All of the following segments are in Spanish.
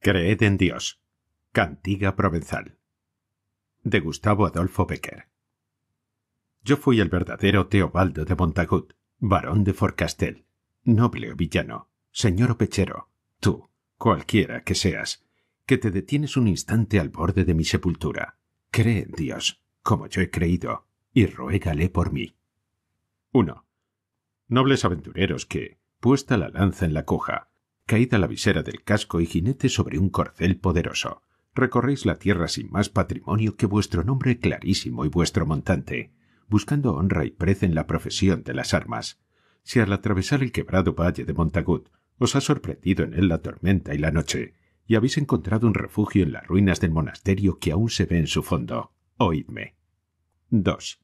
Creed en Dios. Cantiga provenzal. De Gustavo Adolfo Becker. Yo fui el verdadero Teobaldo de Montagut, barón de Forcastel, noble o villano, señor o pechero, tú, cualquiera que seas, que te detienes un instante al borde de mi sepultura. Cree en Dios, como yo he creído, y ruégale por mí. 1. Nobles aventureros que, puesta la lanza en la coja, caída la visera del casco y jinete sobre un corcel poderoso. Recorréis la tierra sin más patrimonio que vuestro nombre clarísimo y vuestro montante, buscando honra y prez en la profesión de las armas. Si al atravesar el quebrado valle de Montagut os ha sorprendido en él la tormenta y la noche, y habéis encontrado un refugio en las ruinas del monasterio que aún se ve en su fondo, oídme. 2.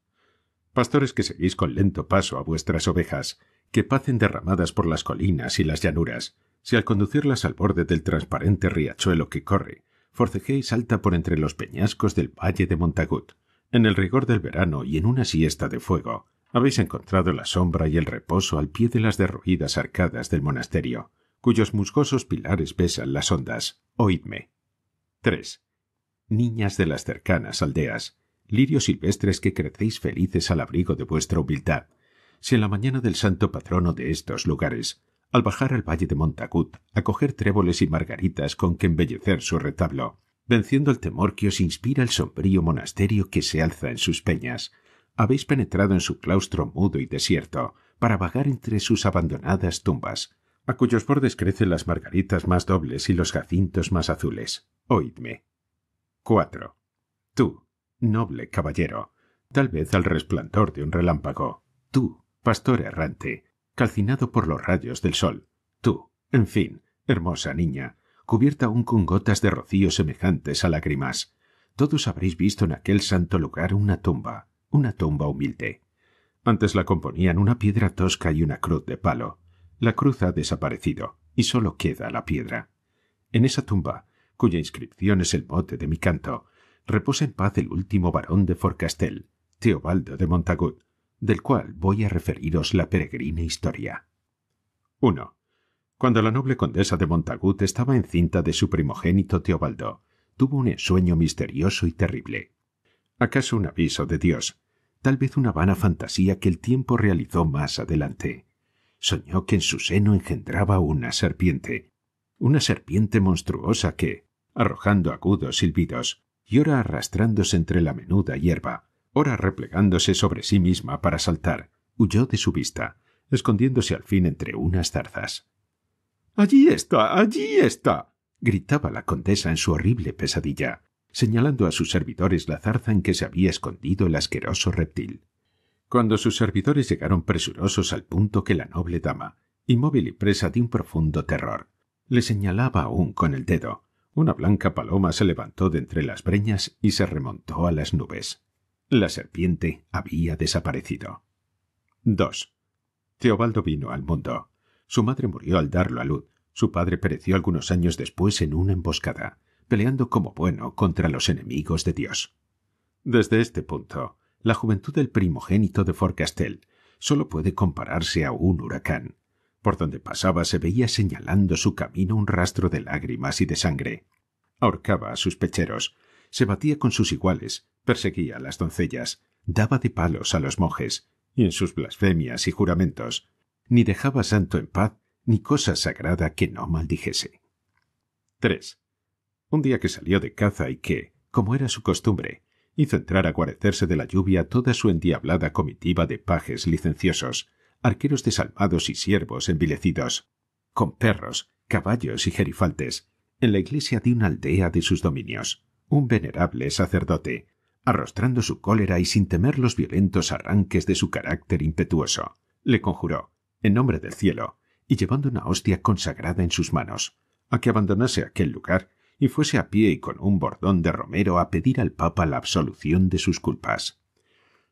Pastores que seguís con lento paso a vuestras ovejas, que pacen derramadas por las colinas y las llanuras, si al conducirlas al borde del transparente riachuelo que corre, forcejea y salta por entre los peñascos del valle de Montagut, en el rigor del verano y en una siesta de fuego, habéis encontrado la sombra y el reposo al pie de las derruidas arcadas del monasterio, cuyos musgosos pilares besan las ondas. Oídme. 3. Niñas de las cercanas aldeas, lirios silvestres que crecéis felices al abrigo de vuestra humildad, si en la mañana del santo patrono de estos lugares al bajar al valle de Montacut, a coger tréboles y margaritas con que embellecer su retablo, venciendo el temor que os inspira el sombrío monasterio que se alza en sus peñas. Habéis penetrado en su claustro mudo y desierto, para vagar entre sus abandonadas tumbas, a cuyos bordes crecen las margaritas más dobles y los jacintos más azules. Oídme. 4. Tú, noble caballero, tal vez al resplandor de un relámpago, tú, pastor errante, calcinado por los rayos del sol. Tú, en fin, hermosa niña, cubierta aún con gotas de rocío semejantes a lágrimas. Todos habréis visto en aquel santo lugar una tumba, una tumba humilde. Antes la componían una piedra tosca y una cruz de palo. La cruz ha desaparecido y solo queda la piedra. En esa tumba, cuya inscripción es el mote de mi canto, reposa en paz el último varón de Forcastel, Teobaldo de Montagut, del cual voy a referiros la peregrina historia. i Cuando la noble condesa de Montagut estaba encinta de su primogénito Teobaldo, tuvo un ensueño misterioso y terrible. ¿Acaso un aviso de Dios? Tal vez una vana fantasía que el tiempo realizó más adelante. Soñó que en su seno engendraba una serpiente, una serpiente monstruosa que, arrojando agudos silbidos y ora arrastrándose entre la menuda hierba, ora replegándose sobre sí misma para saltar, huyó de su vista, escondiéndose al fin entre unas zarzas. Allí está, allí está. gritaba la condesa en su horrible pesadilla, señalando a sus servidores la zarza en que se había escondido el asqueroso reptil. Cuando sus servidores llegaron presurosos al punto que la noble dama, inmóvil y presa de un profundo terror, le señalaba aún con el dedo, una blanca paloma se levantó de entre las breñas y se remontó a las nubes. La serpiente había desaparecido. 2. Teobaldo vino al mundo. Su madre murió al darlo a luz. Su padre pereció algunos años después en una emboscada, peleando como bueno contra los enemigos de Dios. Desde este punto, la juventud del primogénito de Forcastel solo puede compararse a un huracán. Por donde pasaba se veía señalando su camino un rastro de lágrimas y de sangre. Ahorcaba a sus pecheros, se batía con sus iguales, perseguía a las doncellas, daba de palos a los monjes, y en sus blasfemias y juramentos, ni dejaba santo en paz ni cosa sagrada que no maldijese. 3. Un día que salió de caza y que, como era su costumbre, hizo entrar a guarecerse de la lluvia toda su endiablada comitiva de pajes licenciosos, arqueros desalmados y siervos envilecidos, con perros, caballos y gerifaltes, en la iglesia de una aldea de sus dominios, un venerable sacerdote, arrostrando su cólera y sin temer los violentos arranques de su carácter impetuoso. Le conjuró, en nombre del cielo, y llevando una hostia consagrada en sus manos, a que abandonase aquel lugar y fuese a pie y con un bordón de romero a pedir al Papa la absolución de sus culpas.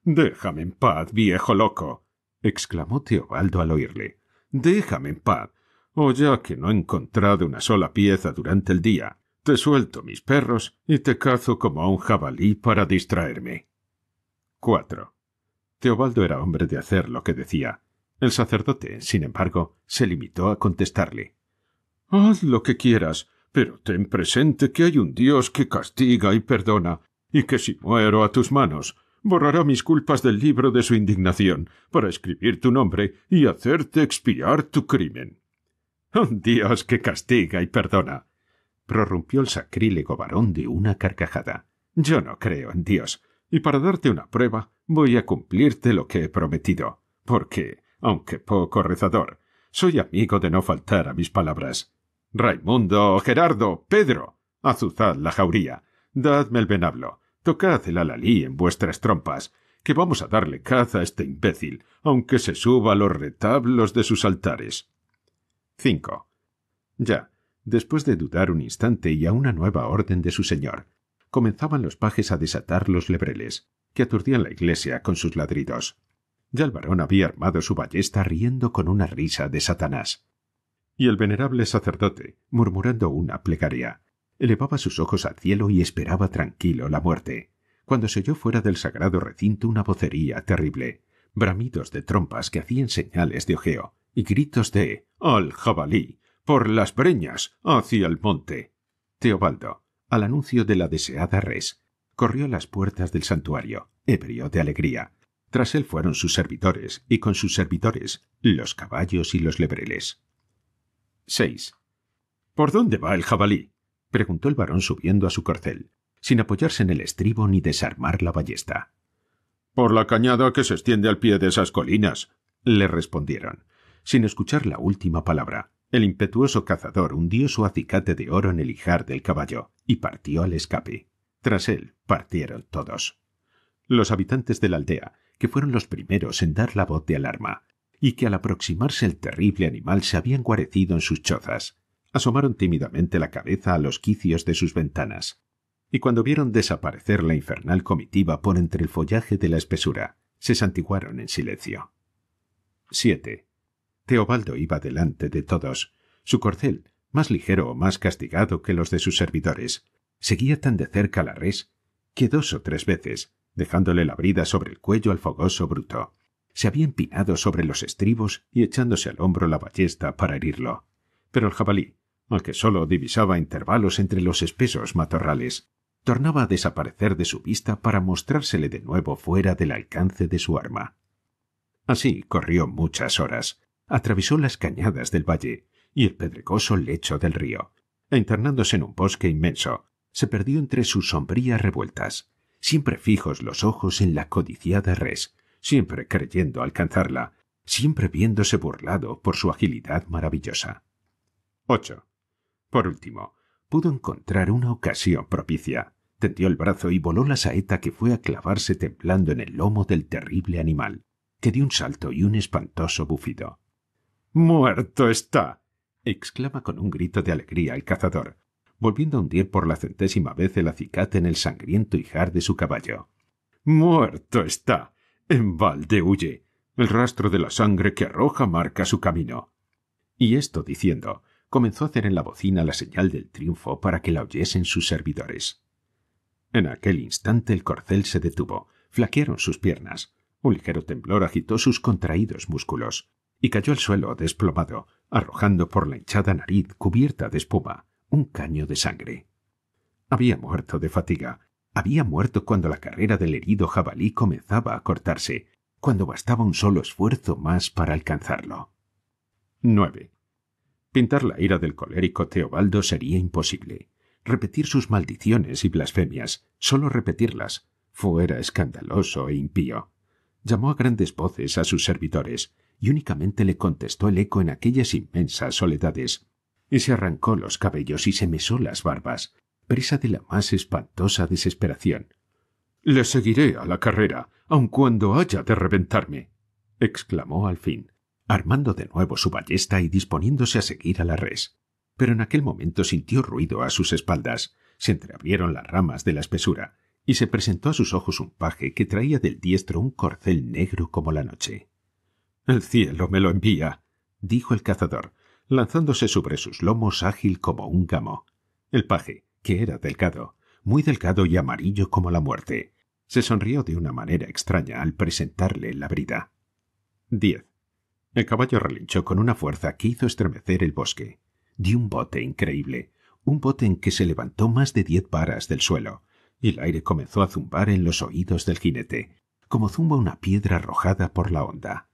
Déjame en paz, viejo loco. exclamó Teobaldo al oírle. Déjame en paz, o oh, ya que no he encontrado una sola pieza durante el día, te suelto mis perros y te cazo como a un jabalí para distraerme. 4. Teobaldo era hombre de hacer lo que decía. El sacerdote, sin embargo, se limitó a contestarle. Haz lo que quieras, pero ten presente que hay un Dios que castiga y perdona, y que si muero a tus manos, borrará mis culpas del libro de su indignación, para escribir tu nombre y hacerte expiar tu crimen. Un Dios que castiga y perdona prorrumpió el sacrílego varón de una carcajada. Yo no creo en Dios, y para darte una prueba, voy a cumplirte lo que he prometido, porque, aunque poco rezador, soy amigo de no faltar a mis palabras. Raimundo, Gerardo, Pedro, azuzad la jauría, dadme el venablo, tocad el alalí en vuestras trompas, que vamos a darle caza a este imbécil, aunque se suba los retablos de sus altares. V. Ya, Después de dudar un instante y a una nueva orden de su señor, comenzaban los pajes a desatar los lebreles, que aturdían la iglesia con sus ladridos. Ya el varón había armado su ballesta riendo con una risa de Satanás. Y el venerable sacerdote, murmurando una plegaria, elevaba sus ojos al cielo y esperaba tranquilo la muerte, cuando se oyó fuera del sagrado recinto una vocería terrible, bramidos de trompas que hacían señales de ojeo y gritos de ¡Al jabalí! por las breñas, hacia el monte. Teobaldo, al anuncio de la deseada res, corrió a las puertas del santuario, ebrio de alegría. Tras él fueron sus servidores, y con sus servidores los caballos y los lebreles. 6. ¿Por dónde va el jabalí? preguntó el varón subiendo a su corcel, sin apoyarse en el estribo ni desarmar la ballesta. Por la cañada que se extiende al pie de esas colinas, le respondieron, sin escuchar la última palabra, el impetuoso cazador hundió su acicate de oro en el ijar del caballo y partió al escape. Tras él partieron todos. Los habitantes de la aldea, que fueron los primeros en dar la voz de alarma, y que al aproximarse el terrible animal se habían guarecido en sus chozas, asomaron tímidamente la cabeza a los quicios de sus ventanas, y cuando vieron desaparecer la infernal comitiva por entre el follaje de la espesura, se santiguaron en silencio. 7. Teobaldo iba delante de todos. Su corcel, más ligero o más castigado que los de sus servidores, seguía tan de cerca la res que dos o tres veces, dejándole la brida sobre el cuello al fogoso bruto, se había empinado sobre los estribos y echándose al hombro la ballesta para herirlo. Pero el jabalí, al que sólo divisaba intervalos entre los espesos matorrales, tornaba a desaparecer de su vista para mostrársele de nuevo fuera del alcance de su arma. Así corrió muchas horas, atravesó las cañadas del valle y el pedregoso lecho del río, e internándose en un bosque inmenso, se perdió entre sus sombrías revueltas, siempre fijos los ojos en la codiciada res, siempre creyendo alcanzarla, siempre viéndose burlado por su agilidad maravillosa. 8. Por último, pudo encontrar una ocasión propicia. Tendió el brazo y voló la saeta que fue a clavarse temblando en el lomo del terrible animal, que dio un salto y un espantoso bufido. Muerto está. exclama con un grito de alegría el cazador, volviendo a hundir por la centésima vez el acicate en el sangriento hijar de su caballo. Muerto está. En balde huye. El rastro de la sangre que arroja marca su camino. Y esto diciendo, comenzó a hacer en la bocina la señal del triunfo para que la oyesen sus servidores. En aquel instante el corcel se detuvo, flaquearon sus piernas, un ligero temblor agitó sus contraídos músculos y cayó al suelo desplomado, arrojando por la hinchada nariz cubierta de espuma un caño de sangre. Había muerto de fatiga. Había muerto cuando la carrera del herido jabalí comenzaba a cortarse, cuando bastaba un solo esfuerzo más para alcanzarlo. 9. Pintar la ira del colérico Teobaldo sería imposible. Repetir sus maldiciones y blasfemias, solo repetirlas, fuera escandaloso e impío. Llamó a grandes voces a sus servidores, y únicamente le contestó el eco en aquellas inmensas soledades, y se arrancó los cabellos y se mesó las barbas, presa de la más espantosa desesperación. Le seguiré a la carrera, aun cuando haya de reventarme, exclamó al fin, armando de nuevo su ballesta y disponiéndose a seguir a la res. Pero en aquel momento sintió ruido a sus espaldas, se entreabrieron las ramas de la espesura, y se presentó a sus ojos un paje que traía del diestro un corcel negro como la noche. El cielo me lo envía, dijo el cazador, lanzándose sobre sus lomos ágil como un gamo. El paje, que era delgado, muy delgado y amarillo como la muerte, se sonrió de una manera extraña al presentarle la brida. 10. El caballo relinchó con una fuerza que hizo estremecer el bosque. Dio un bote increíble, un bote en que se levantó más de diez varas del suelo, y el aire comenzó a zumbar en los oídos del jinete, como zumba una piedra arrojada por la onda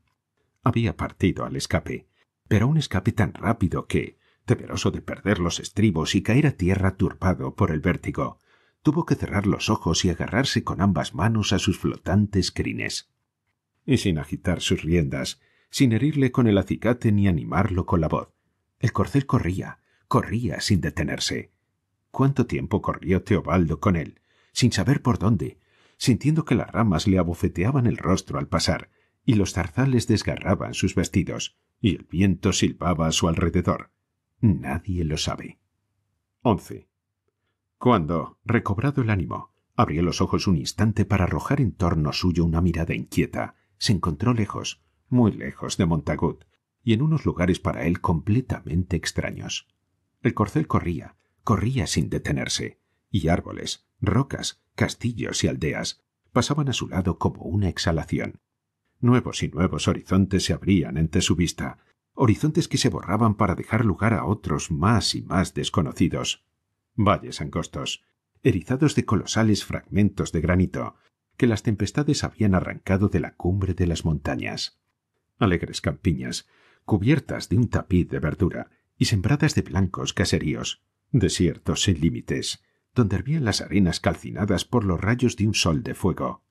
había partido al escape, pero un escape tan rápido que, temeroso de perder los estribos y caer a tierra turbado por el vértigo, tuvo que cerrar los ojos y agarrarse con ambas manos a sus flotantes crines. Y sin agitar sus riendas, sin herirle con el acicate ni animarlo con la voz, el corcel corría, corría sin detenerse. ¿Cuánto tiempo corrió Teobaldo con él, sin saber por dónde, sintiendo que las ramas le abofeteaban el rostro al pasar, y los zarzales desgarraban sus vestidos, y el viento silbaba a su alrededor. Nadie lo sabe. Once. Cuando, recobrado el ánimo, abrió los ojos un instante para arrojar en torno suyo una mirada inquieta, se encontró lejos, muy lejos de Montagut, y en unos lugares para él completamente extraños. El corcel corría, corría sin detenerse, y árboles, rocas, castillos y aldeas pasaban a su lado como una exhalación, Nuevos y nuevos horizontes se abrían ante su vista, horizontes que se borraban para dejar lugar a otros más y más desconocidos. Valles angostos, erizados de colosales fragmentos de granito, que las tempestades habían arrancado de la cumbre de las montañas. Alegres campiñas, cubiertas de un tapiz de verdura y sembradas de blancos caseríos, desiertos sin límites, donde hervían las arenas calcinadas por los rayos de un sol de fuego.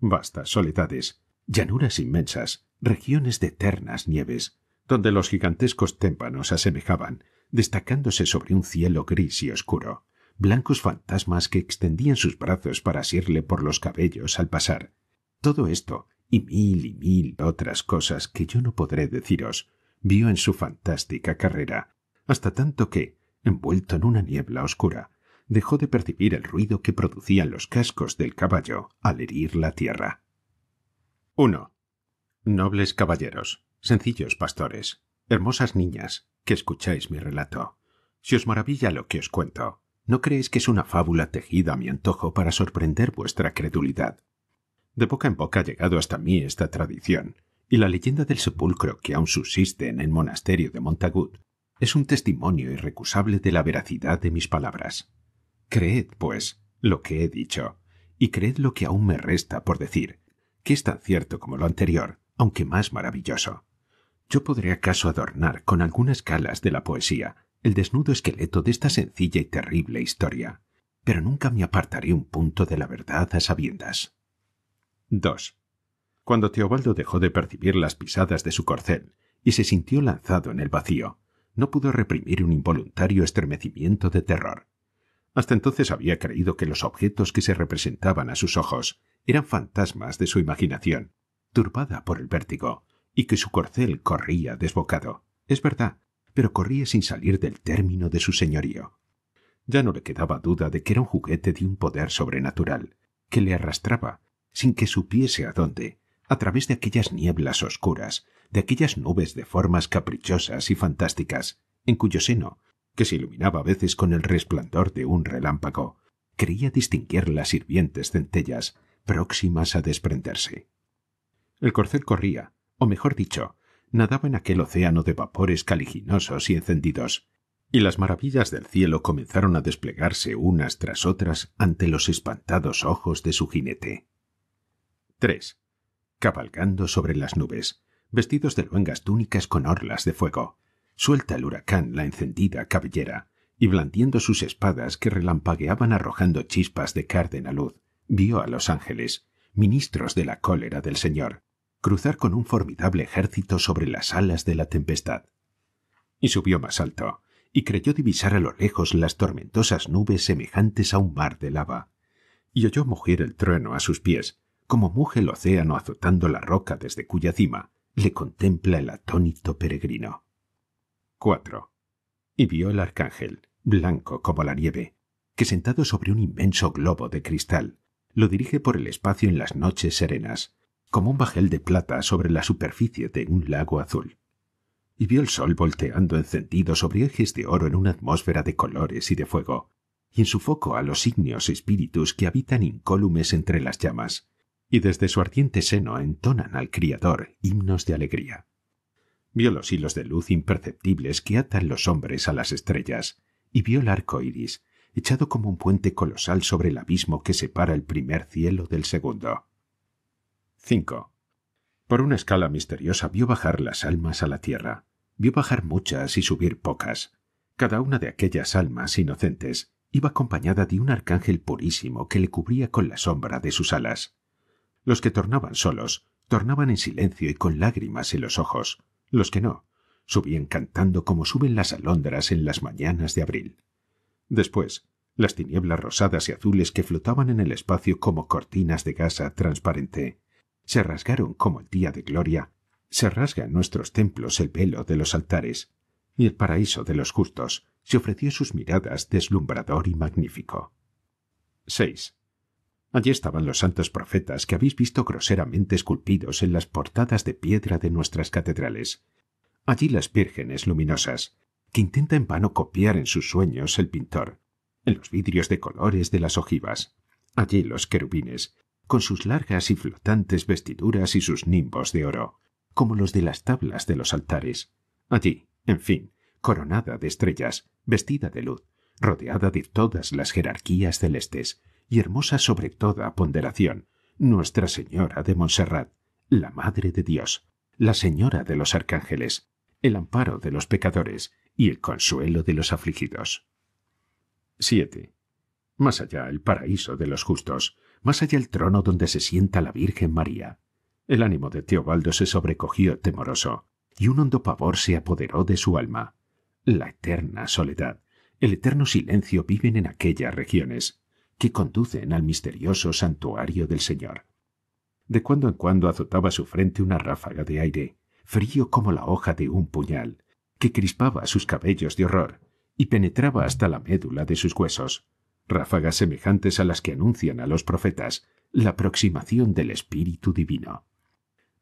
Vastas soledades, llanuras inmensas, regiones de eternas nieves, donde los gigantescos témpanos asemejaban, destacándose sobre un cielo gris y oscuro, blancos fantasmas que extendían sus brazos para asirle por los cabellos al pasar. Todo esto, y mil y mil otras cosas que yo no podré deciros, vio en su fantástica carrera, hasta tanto que, envuelto en una niebla oscura, dejó de percibir el ruido que producían los cascos del caballo al herir la tierra. 1. Nobles caballeros, sencillos pastores, hermosas niñas, que escucháis mi relato. Si os maravilla lo que os cuento, no creéis que es una fábula tejida a mi antojo para sorprender vuestra credulidad. De boca en boca ha llegado hasta mí esta tradición, y la leyenda del sepulcro que aún subsiste en el monasterio de Montagut es un testimonio irrecusable de la veracidad de mis palabras. Creed, pues, lo que he dicho, y creed lo que aún me resta por decir, que es tan cierto como lo anterior, aunque más maravilloso. Yo podré acaso adornar con algunas calas de la poesía el desnudo esqueleto de esta sencilla y terrible historia, pero nunca me apartaré un punto de la verdad a sabiendas. 2. Cuando Teobaldo dejó de percibir las pisadas de su corcel y se sintió lanzado en el vacío, no pudo reprimir un involuntario estremecimiento de terror. Hasta entonces había creído que los objetos que se representaban a sus ojos eran fantasmas de su imaginación, turbada por el vértigo, y que su corcel corría desbocado. Es verdad, pero corría sin salir del término de su señorío. Ya no le quedaba duda de que era un juguete de un poder sobrenatural, que le arrastraba, sin que supiese a dónde, a través de aquellas nieblas oscuras, de aquellas nubes de formas caprichosas y fantásticas, en cuyo seno, que se iluminaba a veces con el resplandor de un relámpago, creía distinguir las hirvientes centellas próximas a desprenderse. El corcel corría, o mejor dicho, nadaba en aquel océano de vapores caliginosos y encendidos, y las maravillas del cielo comenzaron a desplegarse unas tras otras ante los espantados ojos de su jinete. 3. Cabalgando sobre las nubes, vestidos de luengas túnicas con orlas de fuego, suelta el huracán la encendida cabellera, y blandiendo sus espadas que relampagueaban arrojando chispas de cárdena luz, vio a los ángeles, ministros de la cólera del Señor, cruzar con un formidable ejército sobre las alas de la tempestad. Y subió más alto, y creyó divisar a lo lejos las tormentosas nubes semejantes a un mar de lava, y oyó mugir el trueno a sus pies, como muge el océano azotando la roca desde cuya cima le contempla el atónito peregrino. 4. Y vio el arcángel, blanco como la nieve, que sentado sobre un inmenso globo de cristal, lo dirige por el espacio en las noches serenas, como un bajel de plata sobre la superficie de un lago azul. Y vio el sol volteando encendido sobre ejes de oro en una atmósfera de colores y de fuego, y en su foco a los ígneos espíritus que habitan incólumes entre las llamas, y desde su ardiente seno entonan al Criador himnos de alegría. Vio los hilos de luz imperceptibles que atan los hombres a las estrellas, y vio el arco iris, echado como un puente colosal sobre el abismo que separa el primer cielo del segundo. 5. Por una escala misteriosa vio bajar las almas a la tierra, vio bajar muchas y subir pocas. Cada una de aquellas almas inocentes iba acompañada de un arcángel purísimo que le cubría con la sombra de sus alas. Los que tornaban solos, tornaban en silencio y con lágrimas en los ojos. Los que no, subían cantando como suben las alondras en las mañanas de abril. Después, las tinieblas rosadas y azules que flotaban en el espacio como cortinas de gasa transparente se rasgaron como el día de gloria. Se rasga en nuestros templos el velo de los altares, y el paraíso de los justos se ofreció sus miradas deslumbrador y magnífico. 6. Allí estaban los santos profetas que habéis visto groseramente esculpidos en las portadas de piedra de nuestras catedrales. Allí las vírgenes luminosas, que intenta en vano copiar en sus sueños el pintor, en los vidrios de colores de las ojivas, allí los querubines, con sus largas y flotantes vestiduras y sus nimbos de oro, como los de las tablas de los altares, allí, en fin, coronada de estrellas, vestida de luz, rodeada de todas las jerarquías celestes, y hermosa sobre toda ponderación, Nuestra Señora de Montserrat, la Madre de Dios, la Señora de los Arcángeles, el amparo de los pecadores, y el consuelo de los afligidos. 7. Más allá el paraíso de los justos, más allá el trono donde se sienta la Virgen María. El ánimo de Teobaldo se sobrecogió temoroso, y un hondo pavor se apoderó de su alma. La eterna soledad, el eterno silencio viven en aquellas regiones, que conducen al misterioso santuario del Señor. De cuando en cuando azotaba su frente una ráfaga de aire, frío como la hoja de un puñal, que crispaba sus cabellos de horror y penetraba hasta la médula de sus huesos, ráfagas semejantes a las que anuncian a los profetas la aproximación del Espíritu Divino.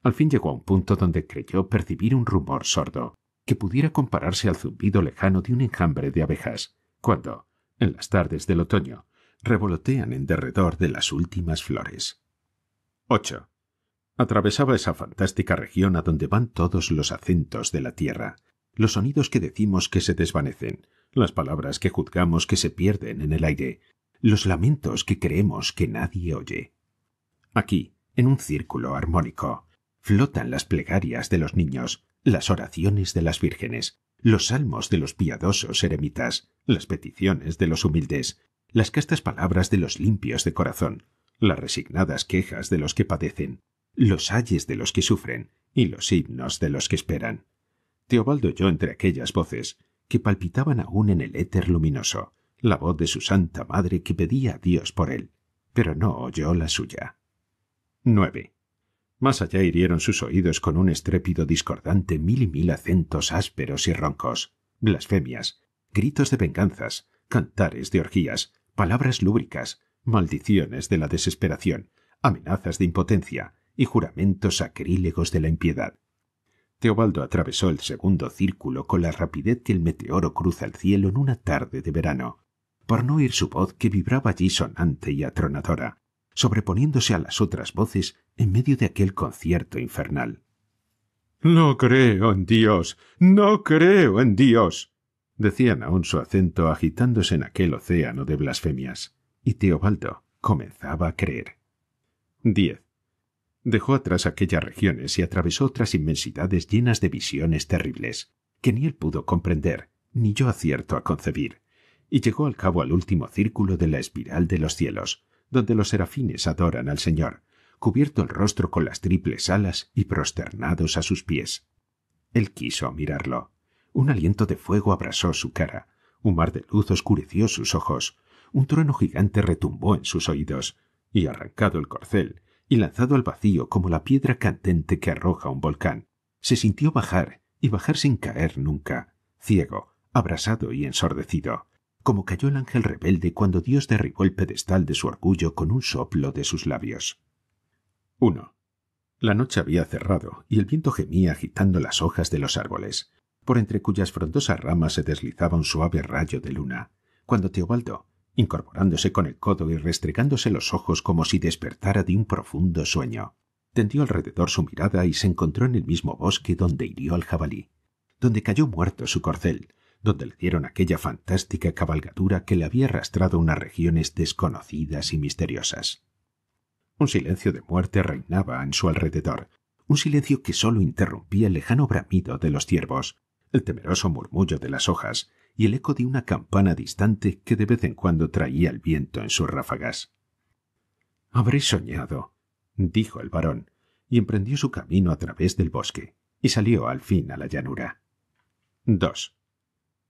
Al fin llegó a un punto donde creyó percibir un rumor sordo, que pudiera compararse al zumbido lejano de un enjambre de abejas, cuando, en las tardes del otoño, revolotean en derredor de las últimas flores. 8. Atravesaba esa fantástica región a donde van todos los acentos de la tierra, los sonidos que decimos que se desvanecen, las palabras que juzgamos que se pierden en el aire, los lamentos que creemos que nadie oye. Aquí, en un círculo armónico, flotan las plegarias de los niños, las oraciones de las vírgenes, los salmos de los piadosos eremitas, las peticiones de los humildes, las castas palabras de los limpios de corazón, las resignadas quejas de los que padecen, los ayes de los que sufren y los himnos de los que esperan. Teobaldo oyó entre aquellas voces, que palpitaban aún en el éter luminoso, la voz de su santa madre que pedía a Dios por él, pero no oyó la suya. 9. Más allá hirieron sus oídos con un estrépido discordante mil y mil acentos ásperos y roncos, blasfemias, gritos de venganzas, cantares de orgías, palabras lúbricas, maldiciones de la desesperación, amenazas de impotencia y juramentos sacrílegos de la impiedad. Teobaldo atravesó el segundo círculo con la rapidez que el meteoro cruza el cielo en una tarde de verano, por no oír su voz que vibraba allí sonante y atronadora, sobreponiéndose a las otras voces en medio de aquel concierto infernal. No creo en Dios. No creo en Dios. decían aún su acento agitándose en aquel océano de blasfemias. Y Teobaldo comenzaba a creer. diez Dejó atrás aquellas regiones y atravesó otras inmensidades llenas de visiones terribles, que ni él pudo comprender, ni yo acierto a concebir, y llegó al cabo al último círculo de la espiral de los cielos, donde los serafines adoran al Señor, cubierto el rostro con las triples alas y prosternados a sus pies. Él quiso mirarlo. Un aliento de fuego abrasó su cara, un mar de luz oscureció sus ojos, un trueno gigante retumbó en sus oídos, y arrancado el corcel, y lanzado al vacío como la piedra cantente que arroja un volcán. Se sintió bajar y bajar sin caer nunca, ciego, abrasado y ensordecido, como cayó el ángel rebelde cuando Dios derribó el pedestal de su orgullo con un soplo de sus labios. 1. La noche había cerrado y el viento gemía agitando las hojas de los árboles, por entre cuyas frondosas ramas se deslizaba un suave rayo de luna, cuando Teobaldo, incorporándose con el codo y restregándose los ojos como si despertara de un profundo sueño. Tendió alrededor su mirada y se encontró en el mismo bosque donde hirió al jabalí, donde cayó muerto su corcel, donde le dieron aquella fantástica cabalgadura que le había arrastrado a unas regiones desconocidas y misteriosas. Un silencio de muerte reinaba en su alrededor, un silencio que sólo interrumpía el lejano bramido de los ciervos, el temeroso murmullo de las hojas, y el eco de una campana distante que de vez en cuando traía el viento en sus ráfagas. Habré soñado, dijo el varón, y emprendió su camino a través del bosque, y salió al fin a la llanura. 2.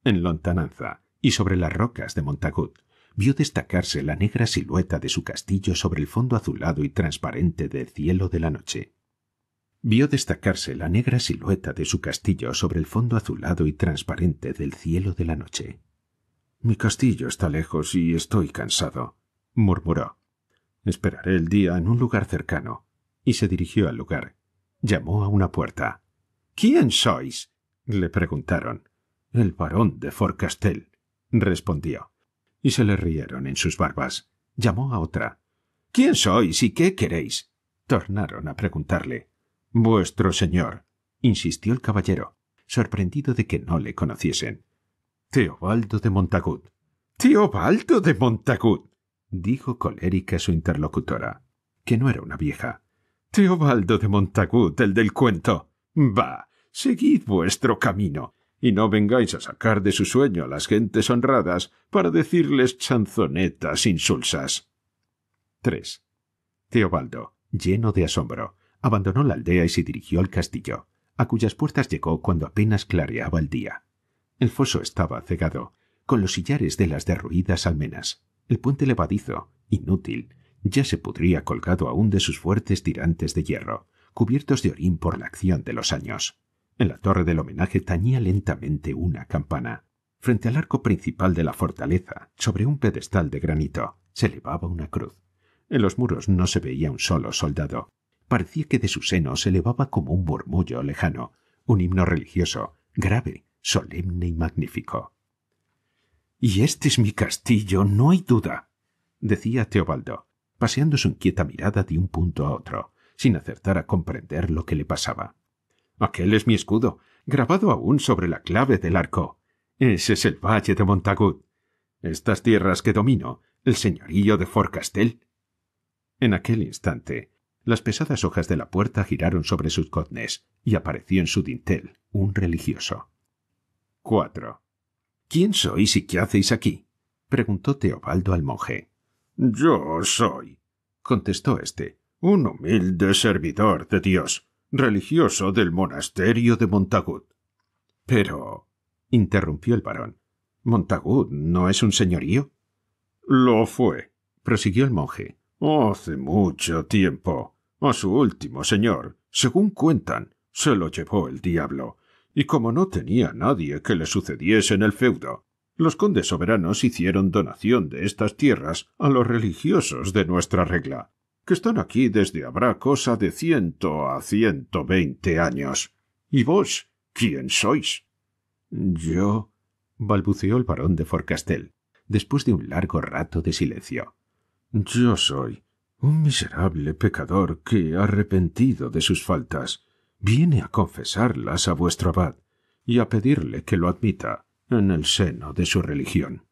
En lontananza, y sobre las rocas de Montagut, vio destacarse la negra silueta de su castillo sobre el fondo azulado y transparente del cielo de la noche vio destacarse la negra silueta de su castillo sobre el fondo azulado y transparente del cielo de la noche. Mi castillo está lejos y estoy cansado, murmuró. Esperaré el día en un lugar cercano, y se dirigió al lugar. Llamó a una puerta. ¿Quién sois? le preguntaron. El barón de Forcastel, respondió. Y se le rieron en sus barbas. Llamó a otra. ¿Quién sois y qué queréis? tornaron a preguntarle. Vuestro señor, insistió el caballero, sorprendido de que no le conociesen. Teobaldo de Montagut. Teobaldo de Montagut. dijo colérica su interlocutora, que no era una vieja. Teobaldo de Montagut, el del cuento. Va, seguid vuestro camino, y no vengáis a sacar de su sueño a las gentes honradas para decirles chanzonetas insulsas. 3. Teobaldo, lleno de asombro, Abandonó la aldea y se dirigió al castillo, a cuyas puertas llegó cuando apenas clareaba el día. El foso estaba cegado, con los sillares de las derruidas almenas. El puente levadizo, inútil, ya se pudría colgado aún de sus fuertes tirantes de hierro, cubiertos de orín por la acción de los años. En la torre del homenaje tañía lentamente una campana. Frente al arco principal de la fortaleza, sobre un pedestal de granito, se elevaba una cruz. En los muros no se veía un solo soldado, Parecía que de su seno se elevaba como un murmullo lejano, un himno religioso, grave, solemne y magnífico. Y este es mi castillo, no hay duda, decía Teobaldo, paseando su inquieta mirada de un punto a otro, sin acertar a comprender lo que le pasaba. Aquel es mi escudo, grabado aún sobre la clave del arco. Ese es el valle de Montagut. Estas tierras que domino, el señorío de Forcastel. En aquel instante, las pesadas hojas de la puerta giraron sobre sus cotnes y apareció en su dintel un religioso. —¡Cuatro! ¿Quién sois y qué hacéis aquí? preguntó Teobaldo al monje. Yo soy, contestó éste, un humilde servidor de Dios, religioso del monasterio de Montagut. Pero, interrumpió el varón, Montagut no es un señorío. Lo fue, prosiguió el monje, hace mucho tiempo. A su último señor, según cuentan, se lo llevó el diablo, y como no tenía nadie que le sucediese en el feudo, los condes soberanos hicieron donación de estas tierras a los religiosos de nuestra regla, que están aquí desde habrá cosa de ciento a ciento veinte años. ¿Y vos? ¿Quién sois? Yo. balbuceó el barón de Forcastel, después de un largo rato de silencio. Yo soy un miserable pecador que, arrepentido de sus faltas, viene a confesarlas a vuestro abad y a pedirle que lo admita en el seno de su religión.